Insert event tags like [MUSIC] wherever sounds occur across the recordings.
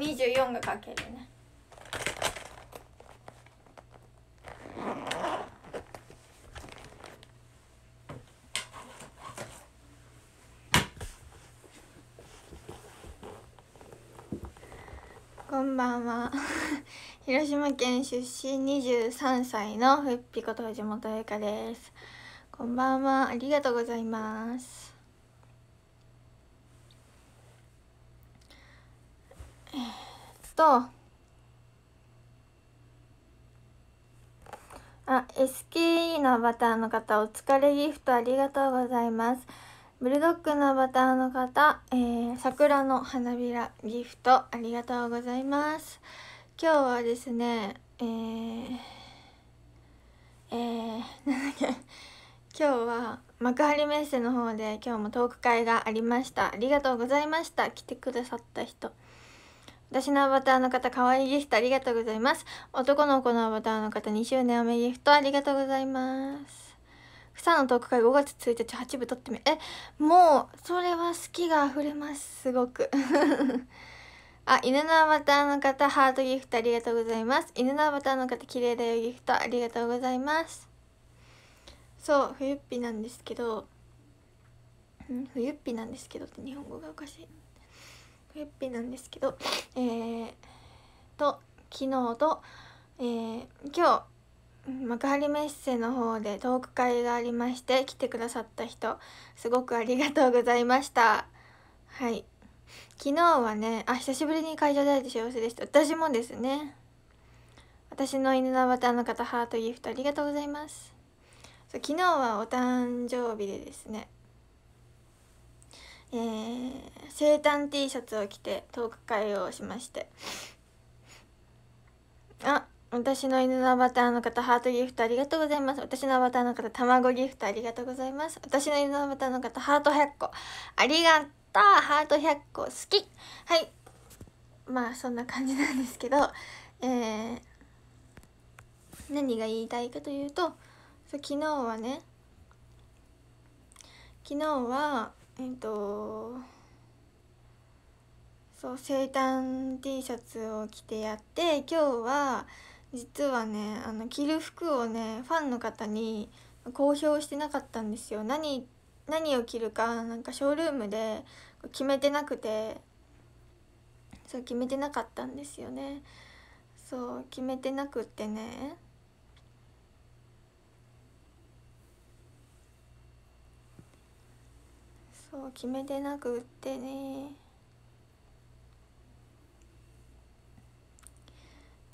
24がかけるねこんばんは [LAUGHS] 広島県出身23歳のふっぴこと藤本ゆかですこんばんはありがとうございますえっとあ SKE のアバターの方お疲れギフトありがとうございますブルドッグのアバターの方、えー、桜の花びらギフトありがとうございます今日はですねえー、えー、[LAUGHS] なんだっけ今日は幕張メッセの方で今日もトーク会がありましたありがとうございました来てくださった人私のアバターの方、可愛いギフトありがとうございます。男の子のアバターの方、2周年おめギフトありがとうございます。草のトーク会5月1日、8部撮ってみ、え、もう、それは好きが溢れます、すごく。[LAUGHS] あ、犬のアバターの方、ハートギフトありがとうございます。犬のアバターの方、綺麗だよギフトありがとうございます。そう、冬っぴなんですけど、冬っぴなんですけどって日本語がおかしい。フェッペなんですけどえー、と昨日と、えー、今日幕張メッセの方でトーク会がありまして来てくださった人すごくありがとうございましたはい昨日はねあ久しぶりに会場で会えて幸せでした私もですね私の犬のアバターの方ハートギフトありがとうございます昨日はお誕生日でですねえー、生誕 T シャツを着てトーク会をしましてあ私の犬のアバターの方ハートギフトありがとうございます私のアバターの方卵ギフトありがとうございます私の犬のアバターの方ハート100個ありがとうハート100個好きはいまあそんな感じなんですけどえー、何が言いたいかというと昨日はね昨日はえっ、ー、とそう生誕 T シャツを着てやって今日は実はねあの着る服をねファンの方に公表してなかったんですよ何何を着るかなんかショールームで決めてなくてそう決めてなかったんですよねそう決めてなくってねそう決めてなくってね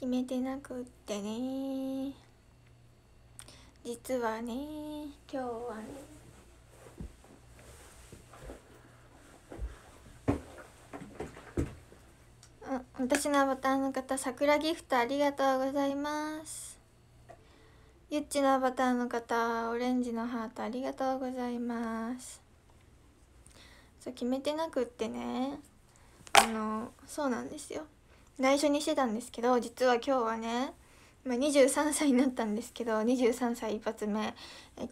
決めてなくってね実はね今日はね私のアバターの方桜ギフトありがとうございますゆっちのアバターの方オレンジのハートありがとうございますそう決めてなくってねあのそうなんですよ内緒にしてたんですけど実は今日はね、まあ、23歳になったんですけど23歳一発目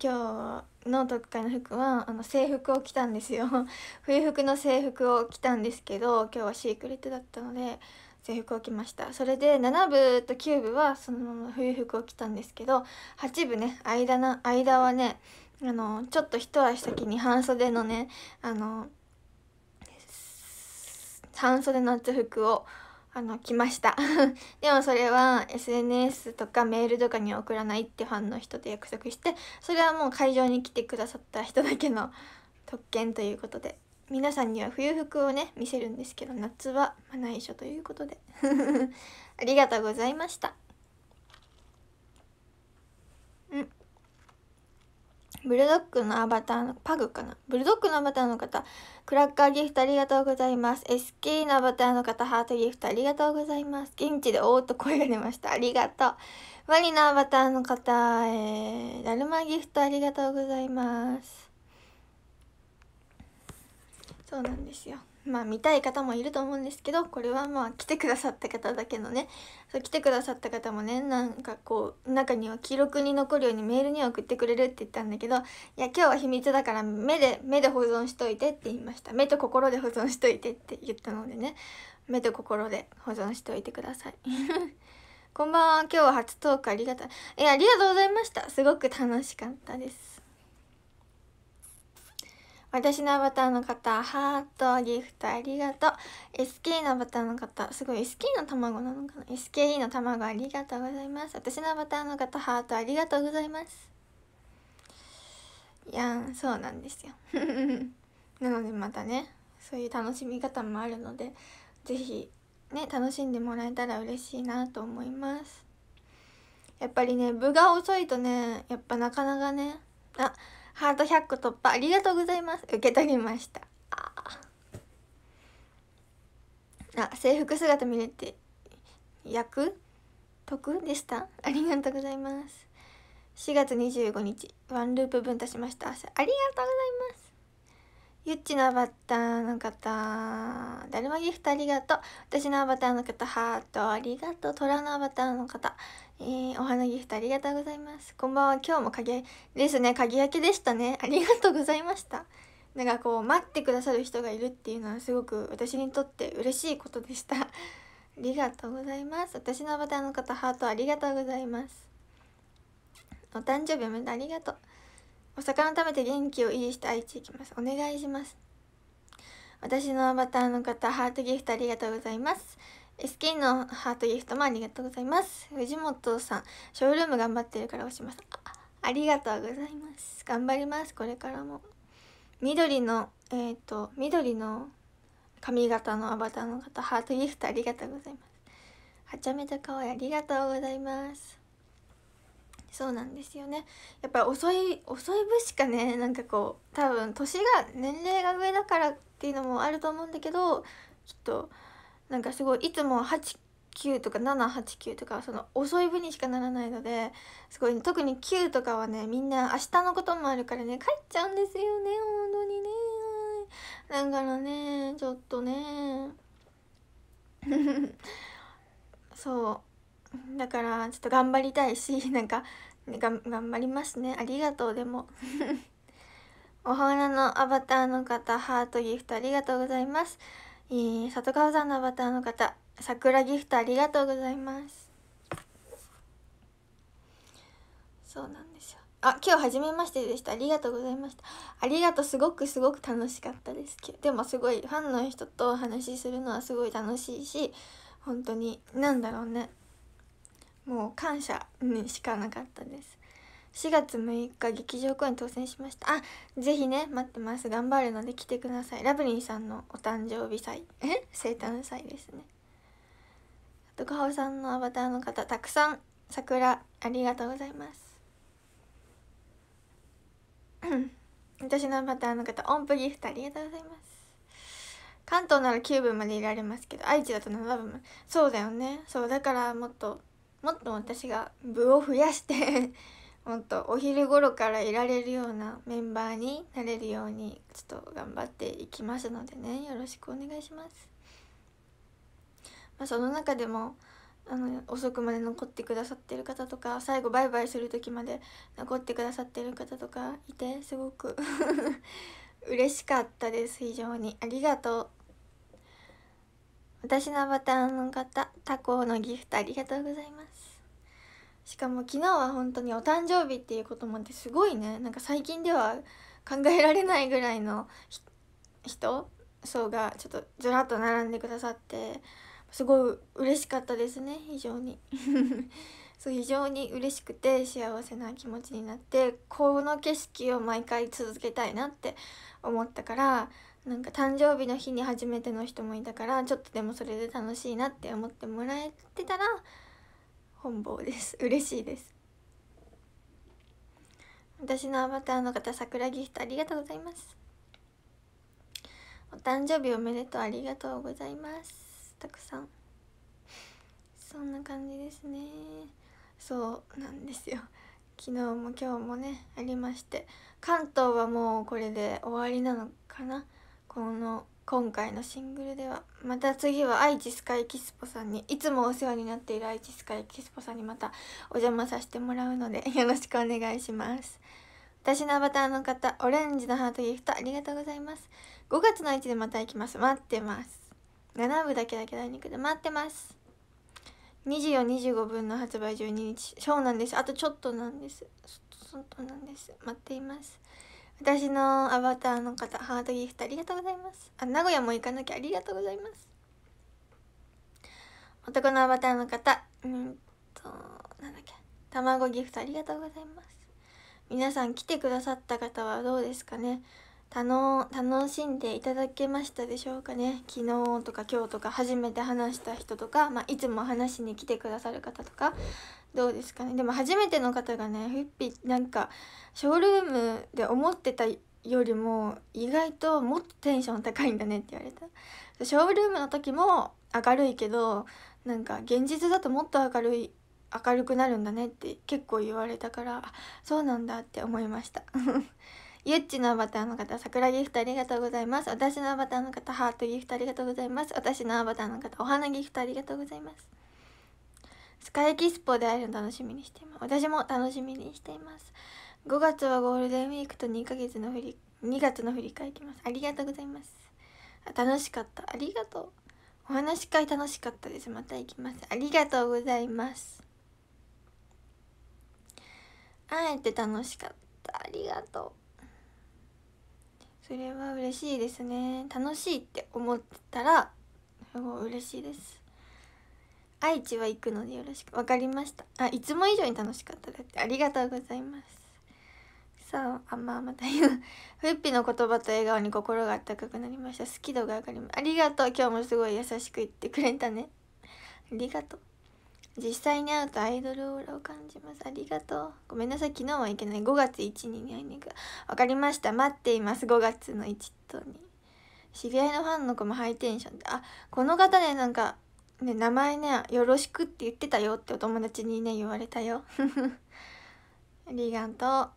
今日の特会の服はあの制服を着たんですよ [LAUGHS] 冬服の制服を着たんですけど今日はシークレットだったので制服を着ましたそれで7部と9部はそのまま冬服を着たんですけど8部ね間の間はねあのちょっと一足先に半袖のねあの半袖の夏服をあの来ました [LAUGHS] でもそれは SNS とかメールとかに送らないってファンの人と約束してそれはもう会場に来てくださった人だけの特権ということで皆さんには冬服をね見せるんですけど夏はま内緒ということで [LAUGHS] ありがとうございましたブルドッグのアバターの、パグかなブルドッグのアバターの方、クラッカーギフトありがとうございます。SK のアバターの方、ハートギフトありがとうございます。現地でおーっと声が出ました。ありがとう。ワニのアバターの方、えー、ダルマギフトありがとうございます。そうなんですよ。まあ見たい方もいると思うんですけどこれはまあ来てくださった方だけのねそう来てくださった方もねなんかこう中には記録に残るようにメールには送ってくれるって言ったんだけどいや今日は秘密だから目で目で保存しといてって言いました目と心で保存しといてって言ったのでね目と心で保存しといてください [LAUGHS] こんばんは今日は初トークありがとういありがとうございましたすごく楽しかったです私のアバターの方ハートギフトありがとう SK のアバターの方すごい SK の卵なのかな SKE の卵ありがとうございます私のアバターの方ハートありがとうございますいやそうなんですよ [LAUGHS] なのでまたねそういう楽しみ方もあるので是非ね楽しんでもらえたら嬉しいなと思いますやっぱりね部が遅いとねやっぱなかなかねあハート100個突破ありがとうございます受け取りましたああ制服姿見れて役得でしたありがとうございます4月25日ワンループ分足しましたありがとうございますゆっちのアバターの方、だるまギフトありがとう。私のアバターの方、ハートありがとう。虎のアバターの方、えー、お花ギフトありがとうございます。こんばんは、今日も影ですね、鍵開けでしたね。ありがとうございました。なんかこう、待ってくださる人がいるっていうのはすごく私にとって嬉しいことでした。ありがとうございます。私のアバターの方、ハートありがとうございます。お誕生日おめでとう。ありがとう。お魚食べて元気を維持して愛知行きますお願いします私のアバターの方ハートギフトありがとうございます SK のハートギフトもありがとうございます藤本さんショールーム頑張ってるから押しますありがとうございます頑張りますこれからも緑のえっ、ー、と緑の髪型のアバターの方ハートギフトありがとうございますはちゃめちゃ可愛いありがとうございますそうなんですよねやっぱり遅い遅い部しかねなんかこう多分年が年齢が上だからっていうのもあると思うんだけどちょっとなんかすごいいつも8 9とか789とかその遅い部にしかならないのですごい、ね、特に9とかはねみんな明日のこともあるからね帰っちゃうんですよね本当にねだからねちょっとね [LAUGHS] そうだからちょっと頑張りたいしなんかが頑張りますねありがとうでも [LAUGHS] お花のアバターの方ハートギフトありがとうございます、えー、里川さんのアバターの方桜ギフトありがとうございますそうなんですよあ今日初めましてでしたありがとうございましたありがとうすごくすごく楽しかったですけどでもすごいファンの人とお話しするのはすごい楽しいし本当に何だろうねもう感謝にしかなかったです4月6日劇場公演当選しましたあぜひね待ってます頑張るので来てくださいラブリーさんのお誕生日祭え生誕祭ですねあとカホさんのアバターの方たくさん桜ありがとうございます私のアバターの方音符ギフトありがとうございます関東なら9分までいられますけど愛知だと7分そうだよねそうだからもっともっと私が部を増やして [LAUGHS] もっとお昼頃からいられるようなメンバーになれるようにちょっと頑張っていきますのでねよろしくお願いします。まあ、その中でもあの遅くまで残ってくださってる方とか最後バイバイする時まで残ってくださってる方とかいてすごく [LAUGHS] 嬉しかったです非常にありがとう私のアバターの方タコのギフトありがとうございますしかも昨日は本当にお誕生日っていうこともてすごいねなんか最近では考えられないぐらいの人層がちょっとずらっと並んでくださってすごい嬉しかったですね非常に [LAUGHS] そう非常に嬉しくて幸せな気持ちになってこの景色を毎回続けたいなって思ったからなんか誕生日の日に初めての人もいたからちょっとでもそれで楽しいなって思ってもらえてたら本望です嬉しいです私のアバターの方桜ギフトありがとうございますお誕生日おめでとうありがとうございますたくさんそんな感じですねそうなんですよ昨日も今日もねありまして関東はもうこれで終わりなのかなこの今回のシングルではまた次は愛知スカイキスポさんにいつもお世話になっている愛知スカイキスポさんにまたお邪魔させてもらうので [LAUGHS] よろしくお願いします私のアバターの方オレンジのハートギフトありがとうございます5月の1でまた行きます待ってます7部だけだけ大肉で待ってます2425分の発売12日そうなんですあとちょっとなんですちょっとなんです待っています私のアバターの方ハートギフトありがとうございますあ名古屋も行かなきゃありがとうございます男のアバターの方うんとなんだっけ卵ギフトありがとうございます皆さん来てくださった方はどうですかね楽楽しんでいただけましたでしょうかね昨日とか今日とか初めて話した人とか、まあ、いつも話しに来てくださる方とかどうですかねでも初めての方がねフィッピなんかショールームで思ってたよりも意外ともっとテンション高いんだねって言われたショールームの時も明るいけどなんか現実だともっと明るい明るくなるんだねって結構言われたからそうなんだって思いましたゆっちのアバターの方桜ギフトありがとうございます私のアバターの方ハートギフトありがとうございます私のアバターの方お花ギフトありがとうございますスカイキスポで会えるの楽しみにしています私も楽しみにしています5月はゴールデンウィークと2ヶ月の振り2月の振り返りますありがとうございます楽しかったありがとうお話し会楽しかったですまた行きますありがとうございます会えて楽しかったありがとうそれは嬉しいですね楽しいって思ってたらすごい嬉しいです愛知は行くのでよろしくわかりましたあいつも以上に楽しかっただってありがとうございますさああまあまた言うふ [LAUGHS] っぴの言葉と笑顔に心が温かくなりました好き度が上がりますありがとう今日もすごい優しく言ってくれたねありがとう実際に会うとアイドルオーラを感じますありがとうごめんなさい昨日はいけない5月1日に会いに行くわかりました待っています5月の1と2知り合いのファンの子もハイテンションであこの方ねなんかね、名前ね、よろしくって言ってたよってお友達にね、言われたよ。ありがとう。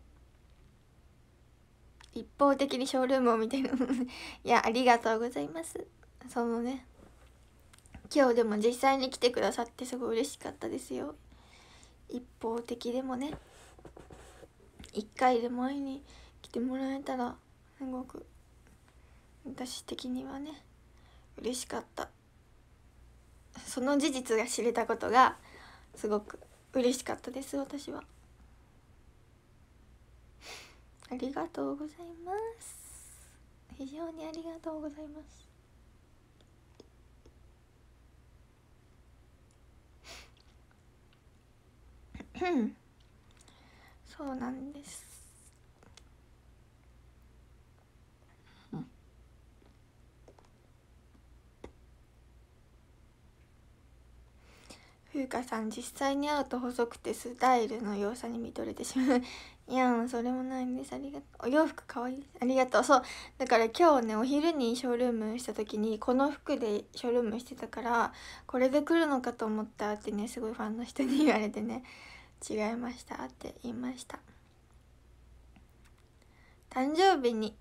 一方的にショールームを見てる。[LAUGHS] いや、ありがとうございます。そのね、今日でも実際に来てくださってすごい嬉しかったですよ。一方的でもね、一回でも会いに来てもらえたら、すごく、私的にはね、嬉しかった。その事実が知れたことがすごく嬉しかったです私はありがとうございます非常にありがとうございます [COUGHS] そうなんです風かさん実際に会うと細くてスタイルの良さに見とれてしまういやんそれもないんですありがとうお洋服かわいいありがとうそうだから今日ねお昼にショールームした時にこの服でショールームしてたからこれで来るのかと思ったってねすごいファンの人に言われてね違いましたって言いました誕生日に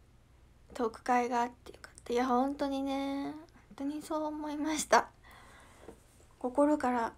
トーク会があってよかったいや本当にね本当にそう思いました心から